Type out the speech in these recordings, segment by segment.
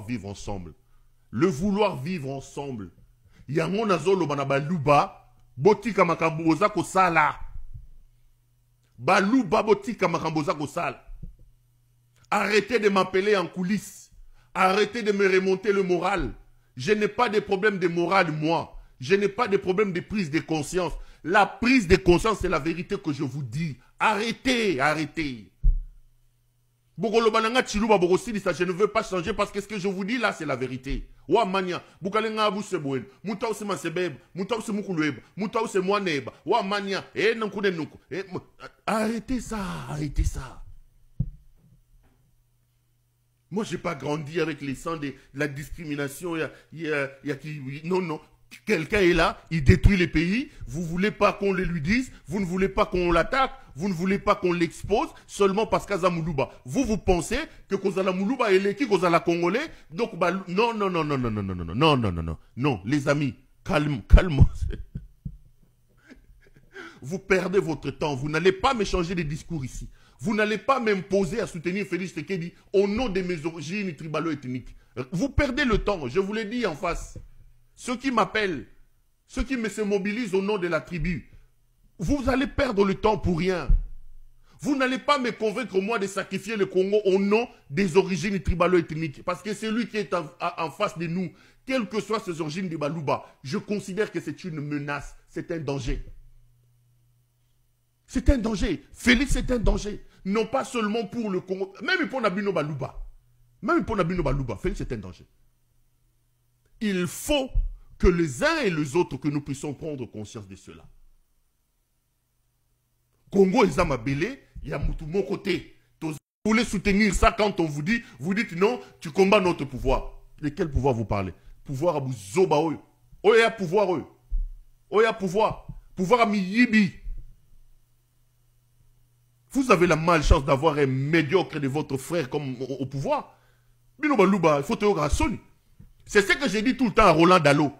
vivre ensemble. Le vouloir vivre ensemble. Yango nazolo botika makamboza ko sala. Baluba botika makamboza ko sala. Arrêtez de m'appeler en coulisses. Arrêtez de me remonter le moral. Je n'ai pas de problème de morale, moi. Je n'ai pas de problème de prise de conscience. La prise de conscience, c'est la vérité que je vous dis. Arrêtez, arrêtez. Bogolobananga Chiluba Borosilisa, je ne veux pas changer parce que ce que je vous dis là, c'est la vérité. Wa mania, bukalenga abu seboen, mutau se masebeb, mutau se mukulweb, mutau se mwaneb, wa mania, eh nankune nuku, eh, arrêtez ça, arrêtez ça. Moi, j'ai pas grandi avec les sangs de, la discrimination. y a, il y a, il y a qui, non, non quelqu'un est là, il détruit les pays, vous ne voulez pas qu'on les lui dise, vous ne voulez pas qu'on l'attaque, vous ne voulez pas qu'on l'expose seulement parce qu'Azamoulouba. Vous, vous pensez que Kozala Moulouba est l'équipe, Kozala Congolais, donc non, non, non, non, non, non, non, non, non, non, non, non, non, les amis, calme, calme. Vous perdez votre temps, vous n'allez pas m'échanger des discours ici. Vous n'allez pas m'imposer à soutenir Félix Tekedi au nom des mes origines tribalo-ethniques. Vous perdez le temps, je vous l'ai dit en face ceux qui m'appellent, ceux qui me se mobilisent au nom de la tribu, vous allez perdre le temps pour rien. Vous n'allez pas me convaincre, moi, de sacrifier le Congo au nom des origines tribalo-ethniques. Parce que celui qui est en, face de nous, quelles que soient ses origines du Balouba, je considère que c'est une menace, c'est un danger. C'est un danger. Félix, c'est un danger. Non pas seulement pour le Congo, même pour Nabino Balouba. Même pour Nabino Balouba, Félix, c'est un danger il faut que les uns et les autres, que nous puissions prendre conscience de cela. Congo et Zamabele, il y a mon côté. Vous voulez soutenir ça quand on vous dit, vous dites non, tu combats notre pouvoir. De quel pouvoir vous parlez Pouvoir à Bouzoba, eux. Oya pouvoir, eux. Oya pouvoir. Pouvoir à Miyibi. Vous avez la malchance d'avoir un médiocre de votre frère comme au pouvoir. Bino il faut te c'est ce que j'ai dit tout le temps à Roland Dallo.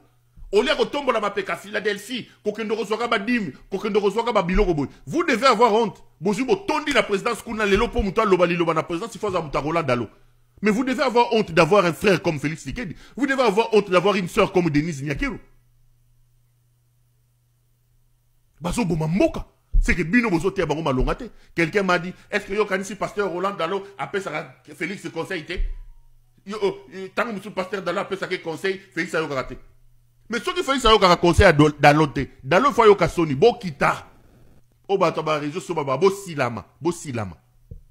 Dallot. la tombola mapeka philadelphie kokende kozwaka badime kokende kozwaka babiloko boye vous devez avoir honte bozwi botondi la présidence kuna lelo mpo moto l'obali liloba La présidence ifo à moto Roland Dallo, mais vous devez avoir honte d'avoir un frère comme félix tikedi vous devez avoir honte d'avoir une sœur comme denise Baso boma moka. c'est que bino bozoteya bango malonga quelqu'un m'a dit est ce que kanisi pasteur roland dalo ça félix conseil Oh, tant que M. Pasteur Dalla peut saquer conseil, ça Ayoka raté. Mais ce ça Félix Ayoka conseil à Daloté, Dalo Fayoka Sony, Bokita, au oh, bateau bas réseau, so baba, bo silama, bo silama,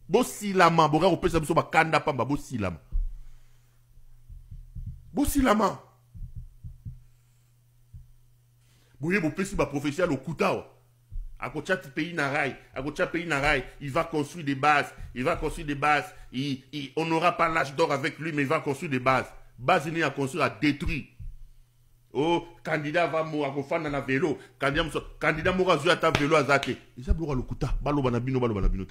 bo silama, bo bah, kanda pamba, bo Bosilama, Bosilama. silama. Boye, bo pesi ba professionnel au Kouta? À pays Narai, pays Narai, il va construire des bases, il va construire des bases, il, on n'aura pas l'âge d'or avec lui, mais il va construire des bases. Base il à construire, à détruire. Oh, candidat va mourir, à la vélo, candidat, candidat mourir, à vélo, à zate. Il s'appelle le kuta, balo banabino, balou banabino.